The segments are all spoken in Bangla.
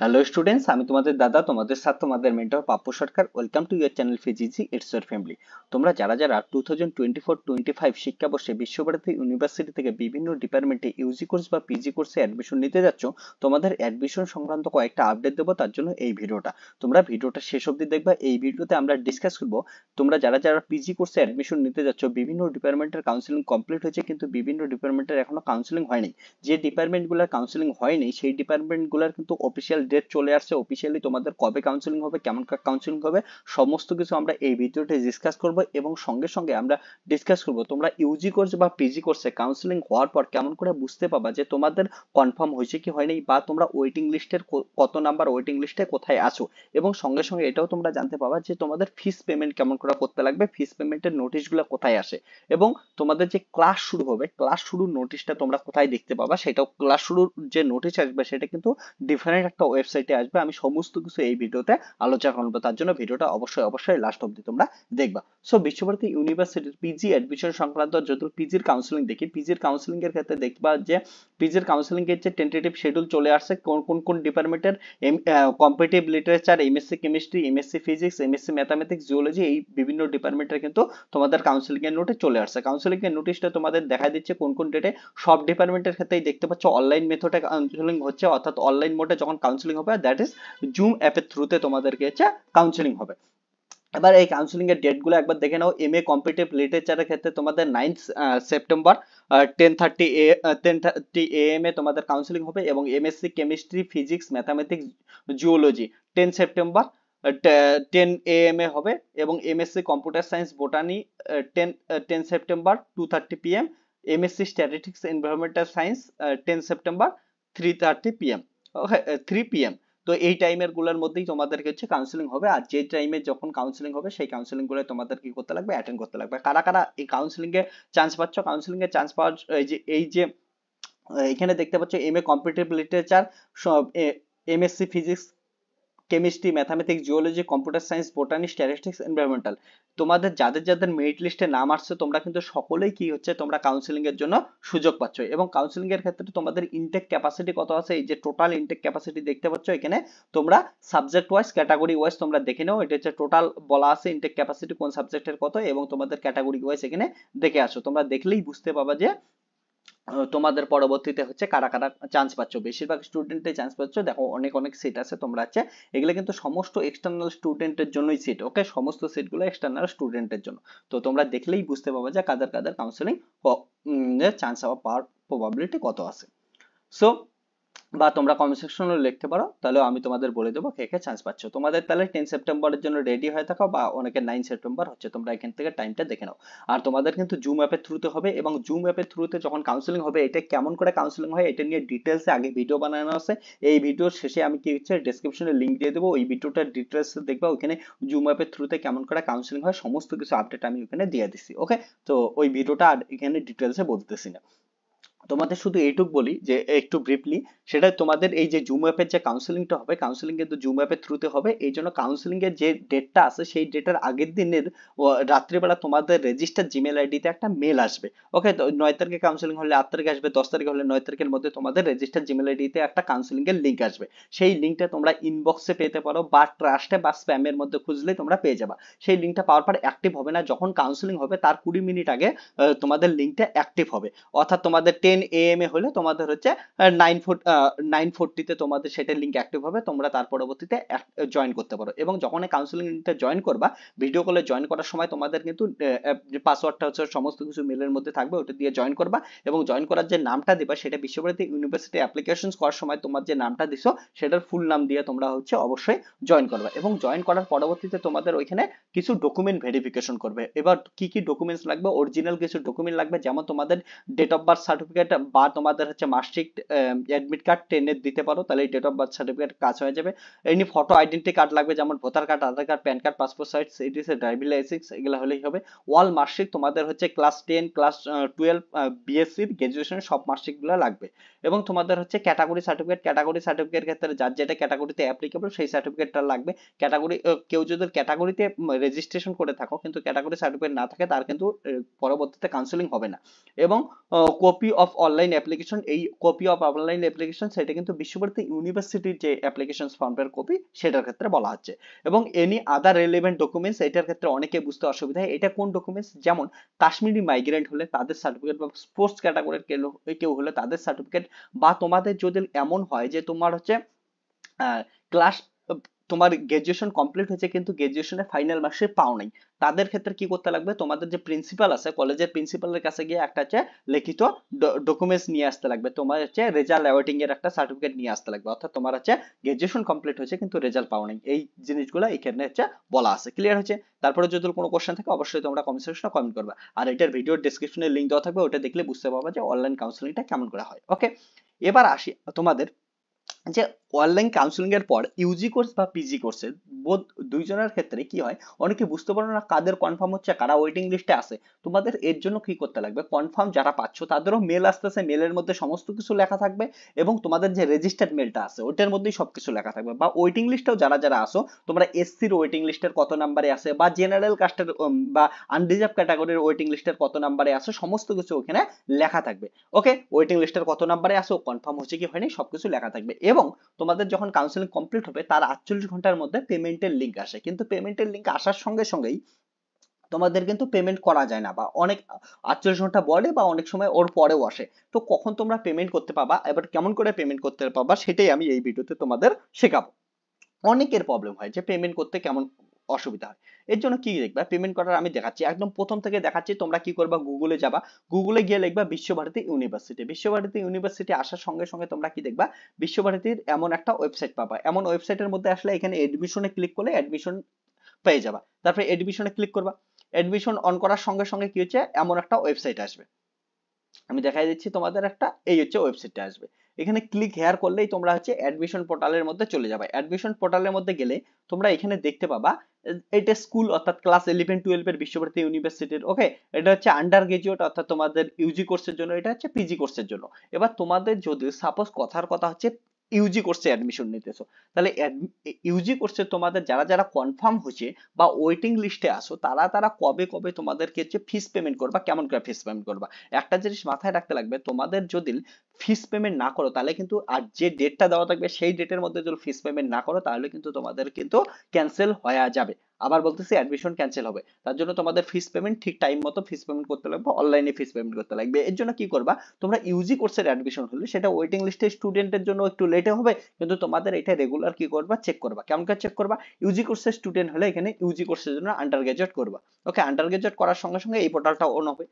হ্যালো স্টুডেন্টস আমি তোমাদের দাদা তোমাদের সাথে তোমাদের mentor Pappu Sarkar welcome to your channel ফিজিজি ইটস ইয়ার ফ্যামিলি তোমরা যারা যারা two thousand twenty four twenty five শিক্ষাবর্ষে বিশ্বভারতী ইউনিভার্সিটি থেকে বিভিন্ন ডিপার্টমেন্টে ইউজি কোর্স বা পিজি কোর্সে অ্যাডমিশন নিতে যাচ্ছ তোমাদের অ্যাডমিশন সংক্রান্ত কয়েকটা আপডেট দেবো তার জন্য এই ভিডিওটা তোমরা ভিডিওটা শেষ অব্দি দেখবা এই ভিডিওতে আমরা ডিসকাস করবো তোমরা যারা যারা পিজি কোর্সে অ্যাডমিশন নিতে যাচ্ছ বিভিন্ন ডিপার্টমেন্টের কাউন্সিলিং কমপ্লিট হয়েছে কিন্তু বিভিন্ন ডিপার্টমেন্টের এখনো কাউন্সিলিং হয়নি যে ডিপার্টমেন্টগুলোর কাউন্সিলিং হয়নি সেই ডিপার্টমেন্টগুলোর কিন্তু অফিসিয়াল ডেট চলে আসছে অফিসিয়ালি তোমাদের কবে কাউন্সিলিং হবে কেমন কাউন্সিলিং হবে সমস্ত কিছু আমরা এই ভিডিওতে ডিসকাস করব এবং সঙ্গে সঙ্গে আমরা ডিসকাস করব তোমরা ইউজি কোর্স বা পিজি কোর্সে কাউন্সিলিং হওয়ার পর কেমন করে বুঝতে পাবা যে তোমাদের কনফার্ম হয়েছে কি হয়নি বা তোমরা ওয়েটিং লিস্টের কত নাম্বার ওয়েটিং লিস্টে কোথায় আছো এবং সঙ্গে সঙ্গে এটাও তোমরা জানতে পাবা যে তোমাদের ফিস পেমেন্ট কেমন করে করতে লাগবে ফিস পেমেন্টের নোটিশগুলো কোথায় আসে এবং তোমাদের যে ক্লাস শুরু হবে ক্লাস শুরুর নোটিশটা তোমরা কোথায় দেখতে পাবা সেটাও ক্লাস শুরুর যে নোটিশ আসবে সেটা কিন্তু ডিফারেন্ট একটা ওয়েবসাইটে আসবে আমি সমস্ত কিছু এই ভিডিওতে আলোচনা করবো তার জন্য ভিডিওটা অবশ্যই অবশ্যই লাস্ট অব্দি তোমরা দেখবা সো বিশ্বভারতী ইউনিভার্সিটির পিজি অ্যাডমিশন সংক্রান্ত যদি পিজির কাউন্সিলিং দেখি পিজির কাউন্সিলিং এর ক্ষেত্রে দেখবা যে পিজির কাউন্সিলিং এর যে টেন্টেটিভ শিডিউল চলে আসছে কোন কোন কোন ডিপার্টমেন্টের comparative literature MSc chemistry MSc physics MSc mathematics geology এই বিভিন্ন ডিপার্টমেন্টের কিন্তু তোমাদের কাউন্সিলিং এর নোটে চলে আসছে কাউন্সিলিং এর নোটিশটা তোমাদের দেখা দিচ্ছে কোন কোন ডেটে সব ডিপার্টমেন্টের ক্ষেত্রেই দেখতে পাচ্ছ অনলাইন মেথডে কাউন্সিলিং হচ্ছে অর্থাৎ অনলাইন মোডে যখন কাউন্সিলিং কাউন্সিলিং হবে দ্যাট ইজ জুম অ্যাপের থ্রুতে তোমাদেরকে হচ্ছে কাউন্সিলিং হবে এবার এই কাউন্সিলিং এর ডেট গুলো একবার দেখে নাও এম এ কম্পিটিভ লিটারেচারের ক্ষেত্রে তোমাদের নাইন্থ সেপ্টেম্বর টেন থার্টি এ টেন থার্টি এ এম এ তোমাদের কাউন্সিলিং হবে এবং MSc chemistry physics mathematics geology ten September ten A M এ হবে এবং MSc computer science botany ten ten September two thirty PM MSc statistics environmental science ten September three thirty PM three হ্যাঁ, পিএম তো এই টাইমের গুলোর মধ্যেই তোমাদেরকে হচ্ছে কাউন্সিলিং হবে আর যে টাইমে যখন কাউন্সিলিং হবে সেই কাউন্সিলিং গুলো তোমাদের কি করতে লাগবে অ্যাটেন্ড করতে লাগবে কারা কারা এই কাউন্সিলিং এ চান্স পাচ্ছ কাউন্সিলিং এ চান্স পাওয়ার এই যে এই যে এখানে দেখতে পাচ্ছ M A comparative literature MSc physics chemistry mathematics geology computer science botany statistics environmental তোমাদের যাদের যাদের মেরিট লিস্টে নাম আসছে তোমরা কিন্তু সকলেই কি হচ্ছে তোমরা কাউন্সিলিং এর জন্য সুযোগ পাচ্ছ এবং কাউন্সিলিং এর ক্ষেত্রে তোমাদের ইনটেক ক্যাপাসিটি কত আছে এই যে টোটাল ইনটেক ক্যাপাসিটি দেখতে পাচ্ছ এখানে তোমরা সাবজেক্ট ওয়াইজ ক্যাটাগরি ওয়াইজ তোমরা দেখে নাও এটা হচ্ছে টোটাল বলা আছে ইনটেক ক্যাপাসিটি কোন সাবজেক্টের কত এবং তোমাদের ক্যাটাগরি ওয়াইজ এখানে দেখে আসো তোমরা দেখলেই বুঝতে পারবা যে তোমাদের পরবর্তীতে হচ্ছে কারা কারা চান্স পাচ্ছ বেশিরভাগ স্টুডেন্টে চান্স পাচ্ছ দেখো অনেক অনেক সিট আছে তোমরা আছে এগুলো কিন্তু সমস্ত এক্সটার্নাল স্টুডেন্টের জন্যই সিট ওকে সমস্ত সিটগুলো এক্সটার্নাল স্টুডেন্টের জন্য তো তোমরা দেখলেই বুঝতে পারবে যে কাদের কাদের কাউন্সেলিং চান্স পাওয়ার প্রবাবিলিটি কত আছে সো বা তোমরা কমেন্ট সেকশনে লিখতে পারো তাহলে আমি তোমাদের বলে দেবো কে কে চান্স পাচ্ছ তোমাদের তাহলে টেন সেপ্টেম্বরের জন্য রেডি হয়ে থাকো বা অনেকে নাইন সেপ্টেম্বর হচ্ছে তোমরা এখান থেকে টাইমটা দেখে নাও আর তোমাদের কিন্তু জুম অ্যাপের থ্রুতে হবে এবং জুম অ্যাপের থ্রুতে যখন কাউন্সিলিং হবে এটা কেমন করে কাউন্সিলিং হয় এটা নিয়ে ডিটেলসে আগে ভিডিও বানানো আছে এই ভিডিওর শেষে আমি কি হচ্ছে ডিসক্রিপশনে লিঙ্ক দিয়ে দেবো ওই ভিডিওটার ডিটেলস দেখবা ওইখানে জুম অ্যাপের থ্রুতে কেমন করে কাউন্সিলিং হয় সমস্ত কিছু আপডেট আমি ওখানে দিয়ে দিছি ওকে তো ওই ভিডিওটা আর এখানে ডিটেলসে বলতেছি না তোমাদের শুধু এইটুক বলি যে একটু ব্রিফলি সেটা তোমাদের এই যে জুম অ্যাপের যে কাউন্সেলিংটা হবে কাউন্সেলিং কিন্তু জুম অ্যাপের থ্রুতে হবে এই জন্য কাউন্সেলিংয়ের যে ডেটটা আছে সেই ডেটার আগের দিনের রাত্রিবেলা তোমাদের রেজিস্টার জিমেল আইডিতে একটা মেল আসবে ওকে নয় তারিখে কাউন্সেলিং হলে আট তারিখে আসবে দশ তারিখে হলে নয় তারিখের মধ্যে তোমাদের রেজিস্টার জিমেল আইডিতে একটা কাউন্সেলিংয়ের লিঙ্ক আসবে সেই লিঙ্কটা তোমরা ইনবক্সে পেতে পারো বা ট্রাস্টে বা স্প্যামের মধ্যে খুঁজলে তোমরা পেয়ে যাবা সেই লিঙ্কটা পাওয়ার পর অ্যাক্টিভ হবে না যখন কাউন্সেলিং হবে তার কুড়ি মিনিট আগে তোমাদের লিঙ্কটা অ্যাক্টিভ হবে অর্থাৎ তোমাদের টেন এ এম এ হলে তোমাদের হচ্ছে নাইন ফোর নাইন ফোরটিতে তোমাদের সেটার লিঙ্ক অ্যাক্টিভ হবে তোমরা তার পরবর্তীতে জয়েন করতে পারো এবং যখন কাউন্সিলিংটা জয়েন করবা ভিডিও কলে জয়েন করার সময় তোমাদের কিন্তু পাসওয়ার্ডটা হচ্ছে সমস্ত কিছু মেলের মধ্যে থাকবে ওটা দিয়ে জয়েন করবা এবং জয়েন করার যে নামটা দেবা সেটা বিশ্বভারতী ইউনিভার্সিটি অ্যাপ্লিকেশন করার সময় তোমার যে নামটা দিছো সেটার ফুল নাম দিয়ে তোমরা হচ্ছে অবশ্যই জয়েন করবা এবং জয়েন করার পরবর্তীতে তোমাদের ওইখানে কিছু ডকুমেন্ট ভেরিফিকেশন করবে এবার কি কি ডকুমেন্টস লাগবে অরিজিনাল কিছু ডকুমেন্ট লাগবে যেমন তোমাদের ডেট অফ বার্থ সার্টিফিকেট বা তোমাদের হচ্ছে মার্কশিট অ্যাডমিট কার্ড টেনের দিতে পারো তাহলে ডেট অফ বার্থ সার্টিফিকেট কাজ হয়ে যাবে এমনি ফটো আইডেন্টি কার্ড লাগবে যেমন voter card Aadhaar card PAN card passport size সিটিসি ড্রাইভিং লাইসেন্স এগুলো হলেই হবে ওয়াল মার্কশিট তোমাদের হচ্ছে ক্লাস টেন ক্লাস টুয়েলভ বিএসসির গ্রাজুয়েশন সব মার্কশিটগুলো লাগবে এবং তোমাদের হচ্ছে ক্যাটাগরি সার্টিফিকেট ক্যাটাগরি সার্টিফিকেট ক্ষেত্রে যার যেটা ক্যাটাগরিতে অ্যাপ্লিকেবল সেই সার্টিফিকেটটা লাগবে ক্যাটাগরি কেউ যদি ক্যাটাগরিতে রেজিস্ট্রেশন করে থাকো কিন্তু ক্যাটাগরি সার্টিফিকেট না থাকে তার কিন্তু পরবর্তীতে কাউন্সিলিং হবে না এবং কপি অফ অনলাইন অ্যাপ্লিকেশন এই copy of online application application সেটা কিন্তু বিশ্বভারতী ইউনিভার্সিটির যে অ্যাপ্লিকেশন ফর্মের কপি সেটার ক্ষেত্রে বলা হচ্ছে এবং এনি আদার রেলেভেন্ট ডকুমেন্টস এটার ক্ষেত্রে অনেকে বুঝতে অসুবিধা এটা কোন ডকুমেন্টস যেমন কাশ্মীরি মাইগ্রেন্ট হলে তাদের সার্টিফিকেট বা স্পোর্টস ক্যাটাগরির কেউ হলে তাদের সার্টিফিকেট বা তোমাদের যদি এমন হয় যে তোমার হচ্ছে ক্লাস তোমার গ্রাজুয়েশন কমপ্লিট হয়েছে কিন্তু গ্রাজুয়েশনে ফাইনাল মার্কশিট পাও নাই তাদের ক্ষেত্রে কি করতে লাগবে তোমাদের যে প্রিন্সিপাল আছে কলেজের প্রিন্সিপালের কাছে গিয়ে একটা হচ্ছে লিখিত ডকুমেন্টস নিয়ে আসতে লাগবে তোমার হচ্ছে রেজাল্ট অ্যাওয়ার্ডিং এর একটা সার্টিফিকেট নিয়ে আসতে লাগবে অর্থাৎ তোমার হচ্ছে গ্রাজুয়েশন কমপ্লিট হয়েছে কিন্তু রেজাল্ট পাও নাই এই জিনিসগুলো এখানে হচ্ছে বলা আছে ক্লিয়ার হচ্ছে তারপরে যদি কোনো কোশ্চেন থাকে অবশ্যই তোমরা কমেন্ট সেকশনে কমেন্ট করবে আর এটার ভিডিওর ডেসক্রিপশনে লিংক দেওয়া থাকবে ওটা দেখলে বুঝতে পারবে যে অনলাইন কাউন্সেলিংটা কেমন করে হয় ওকে এবার আসি তোমাদের যে অনলাইন কাউন্সেলিং এর পর ইউজি কোর্স বা পিজি কোর্সে বোধ দুইজনের ক্ষেত্রে কি হয় অনেকে বুঝতে পারো না কাদের কনফার্ম হচ্ছে কারা ওয়েটিং লিস্টে আছে তোমাদের এর জন্য কি করতে লাগবে কনফার্ম যারা পাচ্ছ তাদেরও মেল আসতেছে মেলের মধ্যে সমস্ত কিছু লেখা থাকবে এবং তোমাদের যে রেজিস্টার্ড মেলটা আছে ওইটার মধ্যেই সব কিছু লেখা থাকবে বা ওয়েটিং লিস্টেও যারা যারা আসো তোমরা এসসির ওয়েটিং লিস্টের কত নাম্বারে আছে বা জেনারেল কাস্টের বা আনরিজার্ভ ক্যাটাগরির ওয়েটিং লিস্টের কত নাম্বারে আছে সমস্ত কিছু ওখানে লেখা থাকবে ওকে ওয়েটিং লিস্টের কত নাম্বারে আসো কনফার্ম হচ্ছে কি হয়নি সবকিছু লেখা থাকবে এবং এবং তোমাদের যখন কাউন্সেলিং কমপ্লিট হবে তার আটচল্লিশ ঘন্টার মধ্যে পেমেন্টের লিঙ্ক আসে কিন্তু পেমেন্টের লিঙ্ক আসার সঙ্গে সঙ্গেই তোমাদের কিন্তু পেমেন্ট করা যায় না বা অনেক আটচল্লিশ ঘন্টা বলে বা অনেক সময় ওর পরেও আসে তো কখন তোমরা পেমেন্ট করতে পাবা এবার কেমন করে পেমেন্ট করতে পাবা সেটাই আমি এই ভিডিওতে তোমাদের শেখাবো অনেকের প্রবলেম হয় যে পেমেন্ট করতে কেমন অসুবিধা হয় এর জন্য কি দেখবা পেমেন্ট করার আমি দেখাচ্ছি একদম প্রথম থেকে দেখাচ্ছি তোমরা কি করবা গুগলে যাবা গুগলে গিয়ে লিখবা বিশ্বভারতী ইউনিভার্সিটি বিশ্বভারতী ইউনিভার্সিটি আসার সঙ্গে সঙ্গে তোমরা কি দেখবা বিশ্বভারতীর এমন একটা ওয়েবসাইট পাবা এমন ওয়েবসাইটের মধ্যে আসলে এখানে এডমিশনে ক্লিক করলে এডমিশন পেয়ে যাবা তারপরে এডমিশনে ক্লিক করবা এডমিশন অন করার সঙ্গে সঙ্গে কি হচ্ছে এমন একটা ওয়েবসাইট আসবে আমি দেখাই দিচ্ছি তোমাদের একটা এই হচ্ছে ওয়েবসাইটটা আসবে এখানে ক্লিক হেয়ার করলেই তোমরা হচ্ছে অ্যাডমিশন পোর্টালের মধ্যে চলে যাবে অ্যাডমিশন পোর্টালের মধ্যে গেলে তোমরা এখানে দেখতে পাবা এটা স্কুল অর্থাৎ ক্লাস ইলেভেন টুয়েলভ এর বিশ্বভারতী ইউনিভার্সিটির ওকে এটা হচ্ছে আন্ডার গ্রাজুয়েট অর্থাৎ তোমাদের ইউজি কোর্সের জন্য এটা হচ্ছে পিজি কোর্সের জন্য এবার তোমাদের যদি সাপোজ কথার কথা হচ্ছে ইউজি কোর্সে অ্যাডমিশন নিতেছো তাহলে ইউজি কোর্সে তোমাদের যারা যারা কনফার্ম হয়েছে বা ওয়েটিং লিস্টে আসো তারা তারা কবে কবে তোমাদেরকে হচ্ছে ফিস পেমেন্ট করবা কেমন করে ফিস পেমেন্ট করবা একটা জিনিস মাথায় রাখতে লাগবে তোমাদের যদি ফিস পেমেন্ট না করো তাহলে কিন্তু আর যে ডেটটা দেওয়া থাকবে সেই ডেটের মধ্যে যদি ফিস পেমেন্ট না করো তাহলে কিন্তু তোমাদের কিন্তু ক্যান্সেল হয়ে যাবে আবার বলতেছি অ্যাডমিশন ক্যান্সেল হবে তার জন্য তোমাদের ফিস পেমেন্ট ঠিক টাইম মতো ফিস পেমেন্ট করতে লাগবে অনলাইনে ফিস পেমেন্ট করতে লাগবে এর জন্য কি করবা তোমরা ইউজি কোর্সের অ্যাডমিশন হলে সেটা ওয়েটিং লিস্টে স্টুডেন্টের জন্য একটু লেটে হবে কিন্তু তোমাদের এটা রেগুলার কি করবা চেক করবা কেমন করে চেক করবা ইউজি কোর্সের স্টুডেন্ট হলে এখানে ইউজি কোর্সের জন্য আন্ডার গ্রাজুয়েট করবা ওকে আন্ডার গ্রাজুয়েট করার সঙ্গে সঙ্গে এই পোর্টালটা অন হবে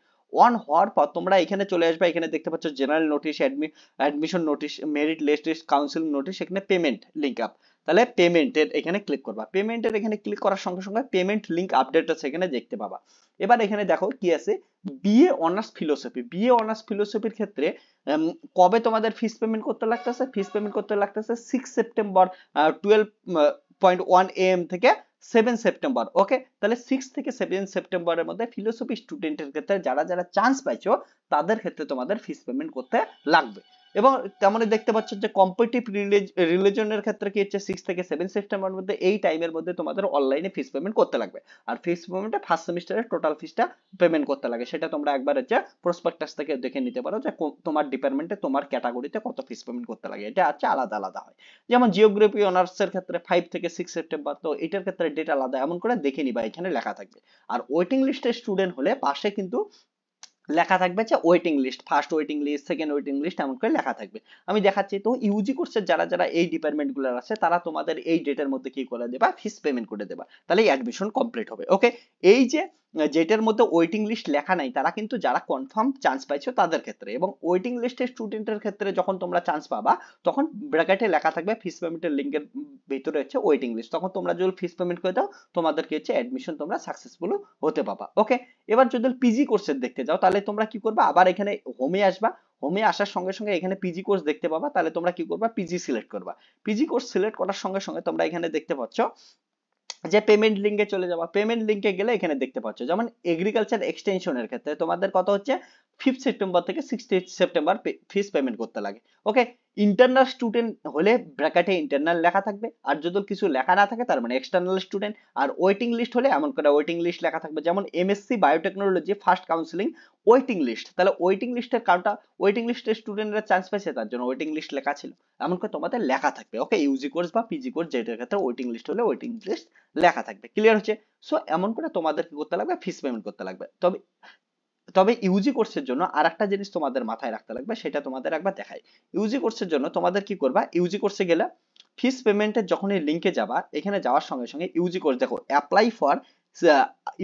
অন হওয়ার পর তোমরা এখানে চলে আসবে এখানে দেখতে পাচ্ছ general notice admission notice merit list council notice এখানে পেমেন্ট লিঙ্ক আপ তাহলে পেমেন্টের এখানে ক্লিক করবা পেমেন্টের এখানে ক্লিক করার সঙ্গে সঙ্গে পেমেন্ট লিঙ্ক আপডেট আছে এখানে দেখতে পাবা এবার এখানে দেখো কি আছে BA honours philosophy BA honours ফিলোসফির ক্ষেত্রে কবে তোমাদের ফিস পেমেন্ট করতে লাগতেছে ফিস পেমেন্ট করতে লাগতেছে six September twelve point M থেকে সেভেন সেপ্টেম্বর ওকে তাহলে সিক্স থেকে সেভেন সেপ্টেম্বরের মধ্যে ফিলোসফি স্টুডেন্টের ক্ষেত্রে যারা যারা চান্স পাইছো তাদের ক্ষেত্রে তোমাদের ফিস পেমেন্ট করতে লাগবে এবং তেমনই দেখতে পাচ্ছেন যে কম্পিটিভ রিলিজনের ক্ষেত্রে কি হচ্ছে সিক্স থেকে সেভেন সেপ্টেম্বরের মধ্যে এই টাইমের মধ্যে তোমাদের অনলাইনে ফিস পেমেন্ট করতে লাগবে আর ফিস পেমেন্টটা ফার্স্ট সেমিস্টারের টোটাল ফিসটা পেমেন্ট করতে লাগে সেটা তোমরা একবার হচ্ছে প্রসপেক্টাস থেকে দেখে নিতে পারো যে তোমার ডিপার্টমেন্টে তোমার ক্যাটাগরিতে কত ফিস পেমেন্ট করতে লাগে এটা হচ্ছে আলাদা আলাদা হয় যেমন জিওগ্রাফি অনার্সের ক্ষেত্রে ফাইভ থেকে সিক্স সেপ্টেম্বর তো এটার ক্ষেত্রে ডেট আলাদা এমন করে দেখে নিবা এখানে লেখা থাকবে আর ওয়েটিং লিস্টের স্টুডেন্ট হলে পাশে কিন্তু লেখা থাকবে যে waiting list first waiting list second waiting list এমন করে লেখা থাকবে আমি দেখাচ্ছি তো ইউজি কোর্সের যারা যারা এই ডিপার্টমেন্টগুলো আছে তারা তোমাদের এই ডেটের মধ্যে কি করে দেবা ফিস পেমেন্ট করে দেবা তাহলে অ্যাডমিশন কমপ্লিট হবে ওকে এই যে যেটার মধ্যে ওয়েটিং লিস্ট লেখা নাই তারা কিন্তু যারা কনফার্ম চান্স পাইছো তাদের ক্ষেত্রে এবং ওয়েটিং লিস্টের স্টুডেন্টের ক্ষেত্রে যখন তোমরা চান্স পাবা তখন ব্র্যাকেটে লেখা থাকবে ফিস পেমেন্টের লিঙ্কের ভিতরে হচ্ছে ওয়েটিং লিস্ট তখন তোমরা যদি ফিস পেমেন্ট করে দাও তোমাদেরকে হচ্ছে অ্যাডমিশন তোমরা সাকসেসফুল হতে পাবা ওকে এবার যদি পিজি কোর্সের দেখতে যাও তাহলে তোমরা কি করবা আবার এখানে হোমে আসবা হোমে আসার সঙ্গে সঙ্গে এখানে পিজি কোর্স দেখতে পাবা তাহলে তোমরা কি করবা পিজি সিলেক্ট করবা পিজি কোর্স সিলেক্ট করার সঙ্গে সঙ্গে তোমরা এখানে দেখতে পাচ্ছ যে পেমেন্ট লিঙ্কে চলে যাবা পেমেন্ট লিঙ্কে গেলে এখানে দেখতে পাচ্ছ যেমন এগ্রিকালচার এক্সটেনশনের ক্ষেত্রে তোমাদের কত হচ্ছে ফিফথ সেপ্টেম্বর থেকে সিক্সটিন সেপ্টেম্বর ফিস পেমেন্ট করতে লাগে ওকে ইন্টারনাল স্টুডেন্ট হলে ব্র্যাকেটে ইন্টারনাল লেখা থাকবে আর যদি কিছু লেখা না থাকে তার মানে এক্সটার্নাল স্টুডেন্ট আর ওয়েটিং লিস্ট হলে এমন করে ওয়েটিং লিস্ট লেখা থাকবে যেমন MSc biotechnology first counselling waiting list তাহলে ওয়েটিং লিস্টের কারণটা ওয়েটিং লিস্টের স্টুডেন্টরা চান্স পেয়েছে তার জন্য ওয়েটিং লিস্ট লেখা ছিল এমন করে তোমাদের লেখা থাকবে ওকে ইউজি কোর্স বা পিজি কোর্স যেটার ক্ষেত্রে ওয়েটিং লিস্ট হলে ওয়েটিং লিস্ট লেখা থাকবে ক্লিয়ার হচ্ছে সো এমন করে তোমাদের কি করতে লাগবে ফিস পেমেন্ট করতে লাগবে তবে তবে ইউজি কোর্সের জন্য আর একটা জিনিস তোমাদের মাথায় রাখতে লাগবে সেটা তোমাদের একবার দেখাই ইউজি কোর্সের জন্য তোমাদের কি করবা ইউজি কোর্সে গেলে ফিস পেমেন্টের যখন এই লিঙ্কে যাবা এখানে যাওয়ার সঙ্গে সঙ্গে ইউজি কোর্স দেখো apply for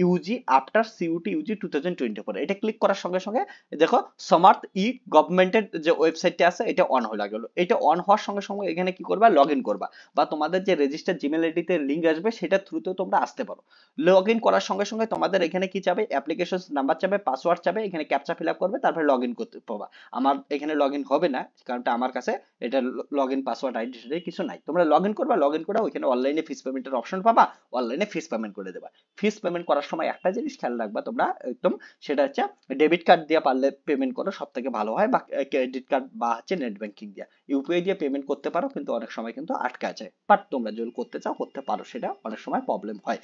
UG after CUET UG two thousand twenty four এটা ক্লিক করার সঙ্গে সঙ্গে দেখো সমার্থ ই গভর্নমেন্টের যে ওয়েবসাইটটি আছে এটা অন হয়ে গেল এটা অন হওয়ার সঙ্গে সঙ্গে এখানে কি করবা লগ করবা বা তোমাদের যে রেজিস্টার জিমেল আইডিতে লিঙ্ক আসবে সেটা থ্রুতেও তোমরা আসতে পারো লগ করার সঙ্গে সঙ্গে তোমাদের এখানে কি চাবে অ্যাপ্লিকেশন নাম্বার চাবে পাসওয়ার্ড চাবে এখানে ক্যাপচা ফিল করবে তারপরে লগ করতে পারবা আমার এখানে লগ হবে না কারণ আমার কাছে এটা লগ পাসওয়ার্ড আইডি কিছু নাই তোমরা লগ করবা লগ ইন করা ওইখানে অনলাইনে ফিস পেমেন্টের অপশন পাবা অনলাইনে ফিস পেমেন্ট করে দেবা ফিস পেমেন্ট করার সময় একটা জিনিস খেয়াল রাখবা তোমরা একদম সেটা হচ্ছে ডেবিট কার্ড দিয়ে পারলে পেমেন্ট করো সব থেকে ভালো হয় বা ক্রেডিট কার্ড বা হচ্ছে নেট ব্যাংকিং দিয়ে ইউপিআই দিয়ে পেমেন্ট করতে পারো কিন্তু অনেক সময় কিন্তু আটকে যায় বাট তোমরা যদি করতে চাও করতে পারো সেটা অনেক সময় প্রবলেম হয়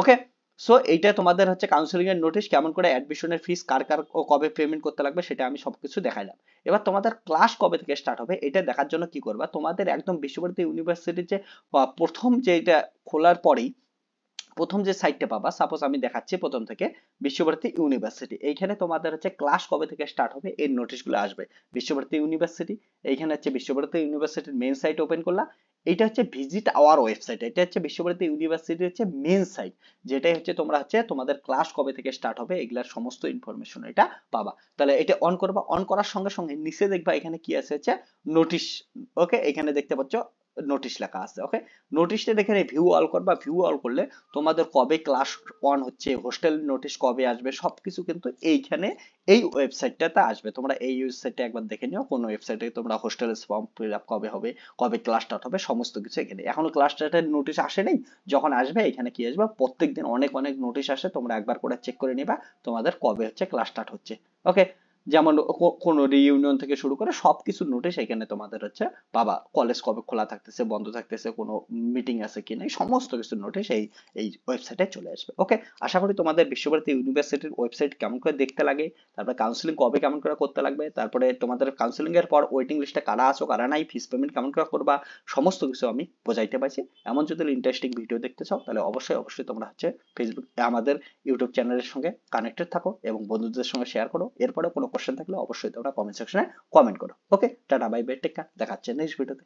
ওকে সো এইটা তোমাদের হচ্ছে কাউন্সিলিং এর নোটিশ কেমন করে অ্যাডমিশনের ফিস কার কার ও কবে পেমেন্ট করতে লাগবে সেটা আমি সবকিছু দেখাইলাম এবার তোমাদের ক্লাস কবে থেকে স্টার্ট হবে এটা দেখার জন্য কি করবা তোমাদের একদম বিশ্বভারতী ইউনিভার্সিটির যে প্রথম এটা খোলার পরেই প্রথম যে সাইটটা পাবা সাপোজ আমি দেখাচ্ছি প্রথম থেকে বিশ্বভারতী ইউনিভার্সিটি এইখানে তোমাদের হচ্ছে ক্লাস কবে থেকে স্টার্ট হবে এই নোটিশগুলো আসবে বিশ্বভারতী ইউনিভার্সিটি এইখানে হচ্ছে বিশ্বভারতী ইউনিভার্সিটির মেন সাইট ওপেন করলা এটা হচ্ছে ভিজিট আওয়ার ওয়েবসাইট এটা হচ্ছে বিশ্বভারতী ইউনিভার্সিটির হচ্ছে মেন সাইট যেটাই হচ্ছে তোমরা হচ্ছে তোমাদের ক্লাস কবে থেকে স্টার্ট হবে এগুলার সমস্ত ইনফরমেশন এটা পাবা তাহলে এটা অন করবা অন করার সঙ্গে সঙ্গে নিচে দেখবা এখানে কি আছে হচ্ছে নোটিশ ওকে এখানে দেখতে পাচ্ছ নোটিশ লেখা আছে ওকে নোটিশটা দেখে ভিউ অল করবা ভিউ অল করলে তোমাদের কবে ক্লাস অন হচ্ছে হোস্টেল নোটিশ কবে আসবে সব কিছু কিন্তু এইখানে এই ওয়েবসাইটটাতে আসবে তোমরা এই ওয়েবসাইটটা একবার দেখে নিও কোন ওয়েবসাইটে তোমরা হোস্টেল ফর্ম ফিল আপ কবে হবে কবে ক্লাস স্টার্ট হবে সমস্ত কিছু এখানে এখন ক্লাস স্টার্টের নোটিশ আসে নাই যখন আসবে এখানে কি আসবে প্রত্যেকদিন অনেক অনেক নোটিশ আসে তোমরা একবার করে চেক করে নিবা তোমাদের কবে হচ্ছে ক্লাস স্টার্ট হচ্ছে ওকে যেমন কোনো রিইউনিয়ন থেকে শুরু করে সব কিছু নোটিশ এখানে তোমাদের হচ্ছে বাবা কলেজ কবে খোলা থাকতেছে বন্ধ থাকতেছে কোনো মিটিং আছে কি নাই সমস্ত কিছু নোটিশ এই এই ওয়েবসাইটে চলে আসবে ওকে আশা করি তোমাদের বিশ্বভারতী ইউনিভার্সিটির ওয়েবসাইট কেমন করে দেখতে লাগে তারপরে কাউন্সিলিং কবে কেমন করে করতে লাগবে তারপরে তোমাদের কাউন্সিলিং এর পর ওয়েটিং লিস্টে কারা আছো কারা নাই ফিস পেমেন্ট কেমন করে করবা সমস্ত কিছু আমি বোঝাইতে পারছি এমন যদি ইন্টারেস্টিং ভিডিও দেখতে চাও তাহলে অবশ্যই অবশ্যই তোমরা হচ্ছে ফেসবুক আমাদের ইউটিউব চ্যানেলের সঙ্গে কানেক্টেড থাকো এবং বন্ধুদের সঙ্গে শেয়ার করো এরপরে কোনো কোশ্চেন থাকলে অবশ্যই তোমরা কমেন্ট সেকশনে কমেন্ট করো ওকে টাটা বাই বাই টেক্কা দেখা হচ্ছে নেক্সট ভিডিওতে